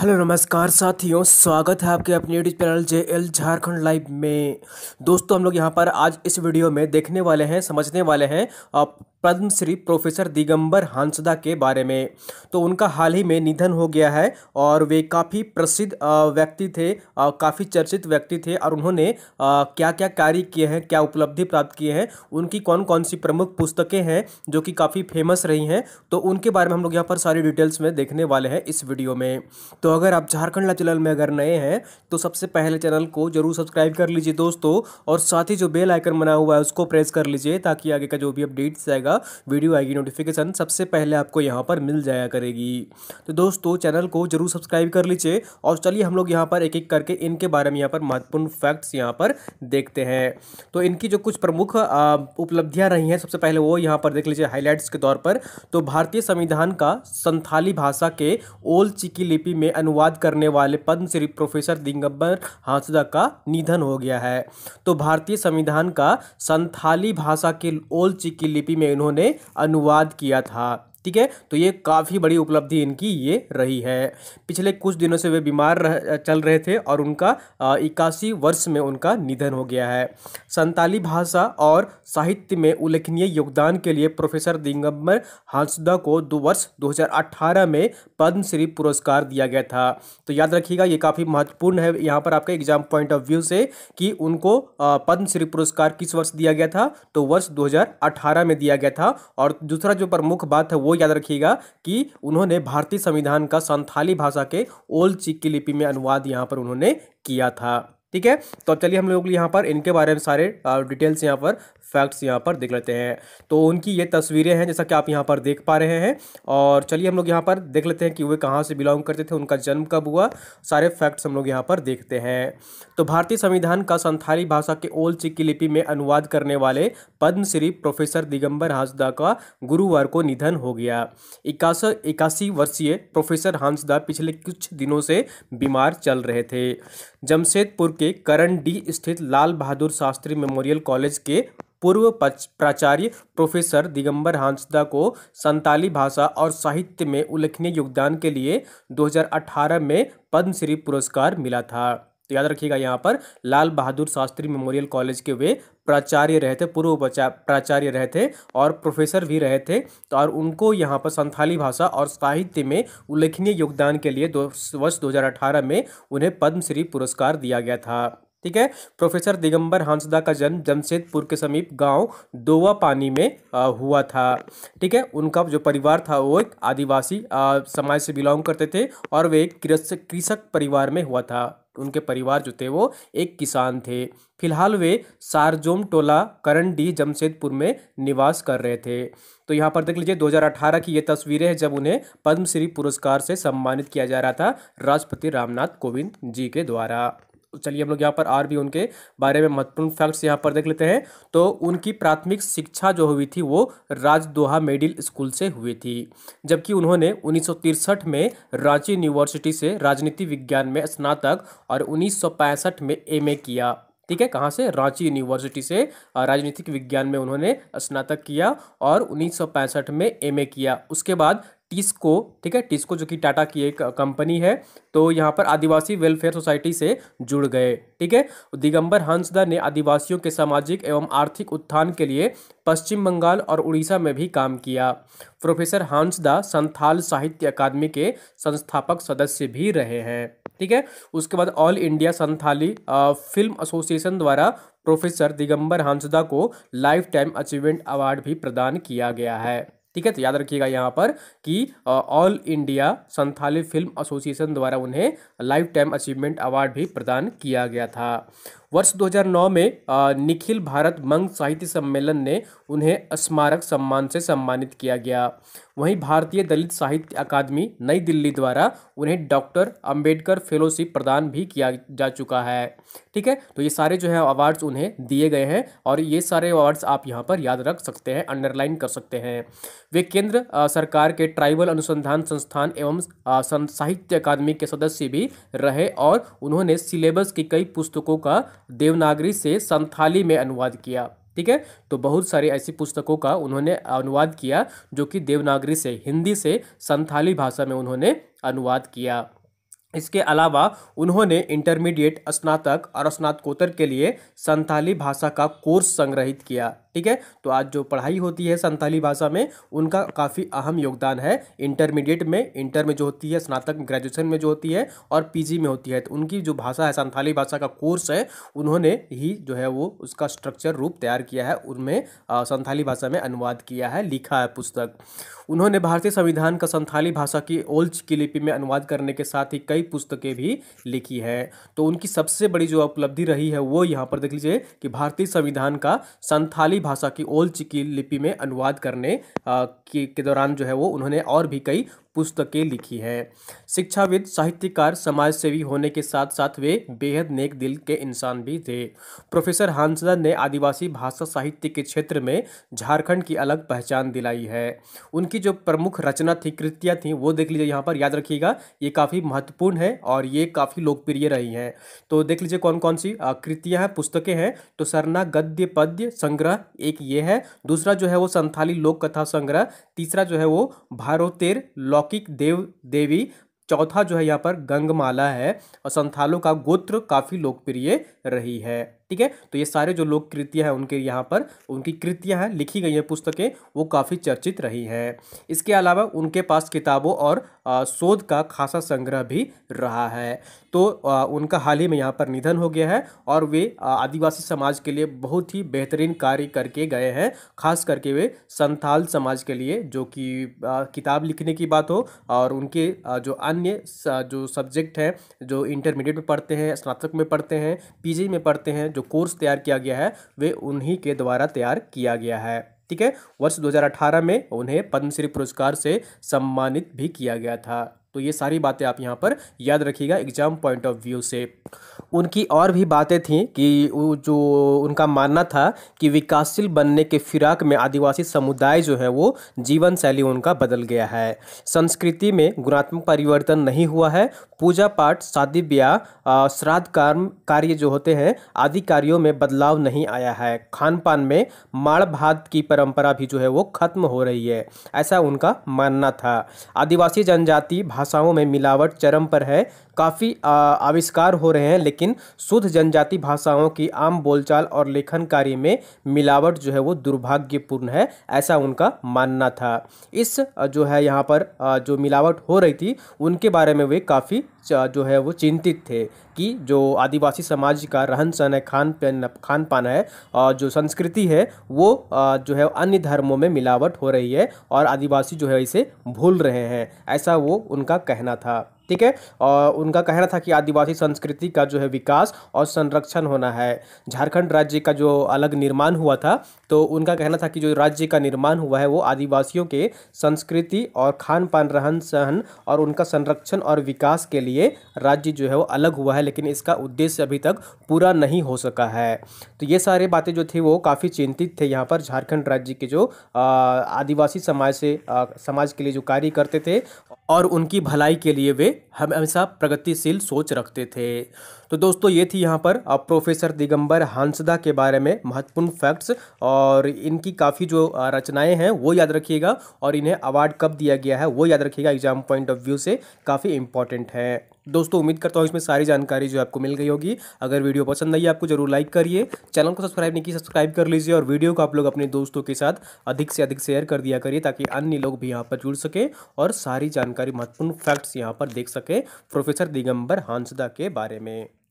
hello नमस्कार साथियों स्वागत है आपके अपने YouTube channel J L Jharkhand live में दोस्तों हम लोग यहां पर आज इस वीडियो में देखने वाले हैं समझने वाले हैं आप पद्मश्री प्रोफेसर दिगंबर हांसदा के बारे में तो उनका हाल ही में निधन हो गया है और वे काफ़ी प्रसिद्ध व्यक्ति थे काफ़ी चर्चित व्यक्ति थे और उन्होंने क्या क्या कार्य किए हैं क्या उपलब्धि प्राप्त किए हैं उनकी कौन कौन सी प्रमुख पुस्तकें हैं जो कि काफ़ी फेमस रही हैं तो उनके बारे में हम लोग यहाँ पर सारी डिटेल्स में देखने वाले हैं इस वीडियो में तो अगर आप झारखंड ला चैनल में अगर नए हैं तो सबसे पहले चैनल को जरूर सब्सक्राइब कर लीजिए दोस्तों और साथ ही जो बेल आइकन बना हुआ है उसको प्रेस कर लीजिए ताकि आगे का जो भी अपडेट्स आएगा वीडियो आएगी नोटिफिकेशन सबसे पहले आपको यहाँ पर मिल जाया करेगी तो दोस्तों चैनल को जरूर सब्सक्राइब कर लीजिए और चलिए हम लोग यहाँ पर एक एक करके इनके बारे में यहाँ पर महत्वपूर्ण फैक्ट्स यहाँ पर देखते हैं तो इनकी जो कुछ प्रमुख उपलब्धियाँ रही हैं सबसे पहले वो यहाँ पर देख लीजिए हाईलाइट्स के तौर पर तो भारतीय संविधान का संथाली भाषा के ओल चिकी लिपि में अनुवाद करने वाले पद्म श्री प्रोफेसर दिगंबर हांसदा का निधन हो गया है तो भारतीय संविधान का संथाली भाषा के ओल चिकी लिपि में इन्होंने अनुवाद किया था ठीक है तो ये काफ़ी बड़ी उपलब्धि इनकी ये रही है पिछले कुछ दिनों से वे बीमार रह, चल रहे थे और उनका इक्यासी वर्ष में उनका निधन हो गया है संताली भाषा और साहित्य में उल्लेखनीय योगदान के लिए प्रोफेसर दिगंबर हांसदा को दो वर्ष 2018 में पद्मश्री पुरस्कार दिया गया था तो याद रखिएगा ये काफ़ी महत्वपूर्ण है यहाँ पर आपके एग्जाम पॉइंट ऑफ व्यू से कि उनको पद्मश्री पुरस्कार किस वर्ष दिया गया था तो वर्ष 2018 में दिया गया था और दूसरा जो प्रमुख बात है वो याद रखिएगा कि उन्होंने भारतीय संविधान का संथाली भाषा के ओल चिक की लिपि में अनुवाद यहाँ पर उन्होंने किया था ठीक है तो चलिए हम लोग यहाँ पर इनके बारे में सारे डिटेल्स यहाँ पर फैक्ट्स यहाँ पर देख लेते हैं तो उनकी ये तस्वीरें हैं जैसा कि आप यहाँ पर देख पा रहे हैं और चलिए हम लोग यहाँ पर देख लेते हैं कि वे कहाँ से बिलोंग करते थे उनका जन्म कब हुआ सारे फैक्ट्स हम लोग यहाँ पर देखते हैं तो भारतीय संविधान का संथाली भाषा के ओल चिक्की लिपि में अनुवाद करने वाले पद्मश्री प्रोफेसर दिगंबर हांसदा का गुरुवार को निधन हो गया इक्यास इक्यासी वर्षीय प्रोफेसर हांसदा पिछले कुछ दिनों से बीमार चल रहे थे जमशेदपुर के करण डी स्थित लाल बहादुर शास्त्री मेमोरियल कॉलेज के पूर्व प्राचार्य प्रोफेसर दिगंबर हांसदा को संताली भाषा और साहित्य में उल्लेखनीय योगदान के लिए 2018 में पद्मश्री पुरस्कार मिला था तो याद रखिएगा यहाँ पर लाल बहादुर शास्त्री मेमोरियल कॉलेज के वे प्राचार्य रहे थे पूर्व प्राचार्य रहे थे और प्रोफेसर भी रहे थे तो और उनको यहाँ पर संथाली भाषा और साहित्य में उल्लेखनीय योगदान के लिए दो वर्ष 2018 में उन्हें पद्मश्री पुरस्कार दिया गया था ठीक है प्रोफेसर दिगंबर हांसदा का जन्म जमशेदपुर के समीप गांव दोवा पानी में हुआ था ठीक है उनका जो परिवार था वो एक आदिवासी समाज से बिलोंग करते थे और वे एक कृषक परिवार में हुआ था उनके परिवार जो थे वो एक किसान थे फिलहाल वे सारजोम टोला करंडी जमशेदपुर में निवास कर रहे थे तो यहाँ पर देख लीजिए 2018 की ये तस्वीरें हैं जब उन्हें पद्मश्री पुरस्कार से सम्मानित किया जा रहा था राष्ट्रपति रामनाथ कोविंद जी के द्वारा तो चलिए हम लोग यहाँ पर आर भी उनके बारे में महत्वपूर्ण फैक्ट्स यहाँ पर देख लेते हैं तो उनकी प्राथमिक शिक्षा जो हुई थी वो राजदोहा मेडिल स्कूल से हुई थी जबकि उन्होंने उन्नीस में रांची यूनिवर्सिटी से राजनीति विज्ञान में स्नातक और उन्नीस में एम किया ठीक है कहाँ से रांची यूनिवर्सिटी से राजनीतिक विज्ञान में उन्होंने स्नातक किया और 1965 में एमए किया उसके बाद टिस्को ठीक है टिस्को जो कि टाटा की एक कंपनी है तो यहाँ पर आदिवासी वेलफेयर सोसाइटी से जुड़ गए ठीक है दिगंबर हंसदा ने आदिवासियों के सामाजिक एवं आर्थिक उत्थान के लिए पश्चिम बंगाल और उड़ीसा में भी काम किया प्रोफेसर हंसदा संथाल साहित्य अकादमी के संस्थापक सदस्य भी रहे हैं ठीक है उसके बाद all India Santhali film association द्वारा प्रोफेसर दिगंबर हांसदा को लाइफ टाइम अचीवमेंट अवार्ड भी प्रदान किया गया है ठीक है तो याद रखिएगा यहाँ पर कि all India Santhali film association द्वारा उन्हें लाइफ टाइम अचीवमेंट अवार्ड भी प्रदान किया गया था वर्ष 2009 में निखिल भारत मंग साहित्य सम्मेलन ने उन्हें स्मारक सम्मान से सम्मानित किया गया वहीं भारतीय दलित साहित्य अकादमी नई दिल्ली द्वारा उन्हें डॉक्टर अंबेडकर फेलोशिप प्रदान भी किया जा चुका है ठीक है तो ये सारे जो है अवार्ड्स उन्हें दिए गए हैं और ये सारे अवार्ड्स आप यहाँ पर याद रख सकते हैं अंडरलाइन कर सकते हैं वे केंद्र सरकार के ट्राइबल अनुसंधान संस्थान एवं साहित्य अकादमी के सदस्य भी रहे और उन्होंने सिलेबस की कई पुस्तकों का देवनागरी से संथाली में अनुवाद किया ठीक है तो बहुत सारी ऐसी पुस्तकों का उन्होंने अनुवाद किया जो कि देवनागरी से हिंदी से संथाली भाषा में उन्होंने अनुवाद किया इसके अलावा उन्होंने इंटरमीडिएट स्नातक और स्नातकोत्तर के लिए संथाली भाषा का कोर्स संग्रहित किया ठीक है तो आज जो पढ़ाई होती है संथाली भाषा में उनका काफ़ी अहम योगदान है इंटरमीडिएट में इंटर में जो होती है स्नातक ग्रेजुएशन में जो होती है और पीजी में होती है तो उनकी जो भाषा है संथाली भाषा का कोर्स है उन्होंने ही जो है वो उसका स्ट्रक्चर रूप तैयार किया है उनमें संथाली भाषा में अनुवाद किया है लिखा है पुस्तक उन्होंने भारतीय संविधान का संथाली भाषा की ओल्च की लिपि में अनुवाद करने के साथ ही कई पुस्तकें भी लिखी हैं तो उनकी सबसे बड़ी जो उपलब्धि रही है वो यहाँ पर देख लीजिए कि भारतीय संविधान का संथाली भाषा की ओल चिकी लिपि में अनुवाद करने के, के दौरान जो है वो उन्होंने और भी कई पुस्तकें लिखी हैं शिक्षाविद साहित्यकार समाजसेवी होने के साथ साथ वे बेहद नेक दिल के इंसान भी थे प्रोफेसर हांसदा ने आदिवासी भाषा साहित्य के क्षेत्र में झारखंड की अलग पहचान दिलाई है उनकी जो प्रमुख रचना थी कृतियाँ थी वो देख लीजिए यहाँ पर याद रखिएगा ये काफ़ी महत्वपूर्ण है और ये काफ़ी लोकप्रिय रही हैं तो देख लीजिए कौन कौन सी कृतियाँ हैं पुस्तकें हैं तो सरना गद्य पद्य संग्रह एक ये है दूसरा जो है वो संथाली लोक कथा संग्रह तीसरा जो है वो भारोतेर लोक लौकिक देव देवी चौथा जो है यहाँ पर गंगमाला है और संथालों का गोत्र काफ़ी लोकप्रिय रही है ठीक है तो ये सारे जो लोक कृतियाँ हैं उनके यहाँ पर उनकी कृतियाँ हैं लिखी गई हैं पुस्तकें वो काफ़ी चर्चित रही हैं इसके अलावा उनके पास किताबों और शोध का खासा संग्रह भी रहा है तो आ, उनका हाल ही में यहाँ पर निधन हो गया है और वे आदिवासी समाज के लिए बहुत ही बेहतरीन कार्य करके गए हैं खास करके वे संथाल समाज के लिए जो कि किताब लिखने की बात हो और उनके जो अन्य जो सब्जेक्ट हैं जो इंटरमीडिएट में पढ़ते हैं स्नातक में पढ़ते हैं पीजी में पढ़ते हैं जो कोर्स तैयार किया गया है वे उन्हीं के द्वारा तैयार किया गया है ठीक है वर्ष 2018 में उन्हें पद्मश्री पुरस्कार से सम्मानित भी किया गया था तो ये सारी बातें आप यहाँ पर याद रखिएगा एग्जाम पॉइंट ऑफ व्यू से उनकी और भी बातें थीं कि जो उनका मानना था कि विकासशील बनने के फिराक में आदिवासी समुदाय जो है वो जीवन शैली उनका बदल गया है संस्कृति में गुणात्मक परिवर्तन नहीं हुआ है पूजा पाठ शादी ब्याह श्राद्ध कर्म कार्य जो होते हैं आदि कार्यों में बदलाव नहीं आया है खान पान में माड़ भात की परंपरा भी जो है वो खत्म हो रही है ऐसा उनका मानना था आदिवासी जनजाति भाषा भाषाओं में मिलावट चरम पर है काफ़ी आविष्कार हो रहे हैं लेकिन शुद्ध जनजाति भाषाओं की आम बोलचाल और लेखन कार्य में मिलावट जो है वो दुर्भाग्यपूर्ण है ऐसा उनका मानना था इस जो है यहाँ पर जो मिलावट हो रही थी उनके बारे में वे काफ़ी जो है वो चिंतित थे कि जो आदिवासी समाज का रहन सहन है खान पान खान पान है और जो संस्कृति है वो जो है अन्य धर्मों में मिलावट हो रही है और आदिवासी जो है इसे भूल रहे हैं ऐसा वो उनका उनका कहना था ठीक है और उनका कहना था कि आदिवासी संस्कृति का जो है विकास और संरक्षण होना है झारखंड राज्य का जो अलग निर्माण हुआ था तो उनका कहना था कि जो राज्य का निर्माण हुआ है वो आदिवासियों के संस्कृति और खान पान रहन सहन और उनका संरक्षण और विकास के लिए राज्य जो है वो अलग हुआ है लेकिन इसका उद्देश्य अभी तक पूरा नहीं हो सका है तो ये सारे बातें जो थी वो काफ़ी चिंतित थे यहाँ पर झारखंड राज्य के जो आदिवासी समाज से समाज के लिए जो कार्य करते थे और उनकी भलाई के लिए वे हमेशा प्रगतिशील सोच रखते थे तो दोस्तों ये थी यहाँ पर प्रोफेसर दिगंबर हांसदा के बारे में महत्वपूर्ण फैक्ट्स और इनकी काफ़ी जो रचनाएं हैं वो याद रखिएगा और इन्हें अवार्ड कब दिया गया है वो याद रखिएगा एग्जाम पॉइंट ऑफ व्यू से काफ़ी इंपॉर्टेंट है दोस्तों उम्मीद करता हूँ इसमें सारी जानकारी जो आपको मिल गई होगी अगर वीडियो पसंद आई आपको जरूर लाइक करिए चैनल को सब्सक्राइब नहीं की सब्सक्राइब कर लीजिए और वीडियो को आप लोग अपने दोस्तों के साथ अधिक से अधिक शेयर कर दिया करिए ताकि अन्य लोग भी यहाँ पर जुड़ सके और सारी जानकारी महत्वपूर्ण फैक्ट्स यहाँ पर देख सके प्रोफेसर दिगंबर हांसदा के बारे में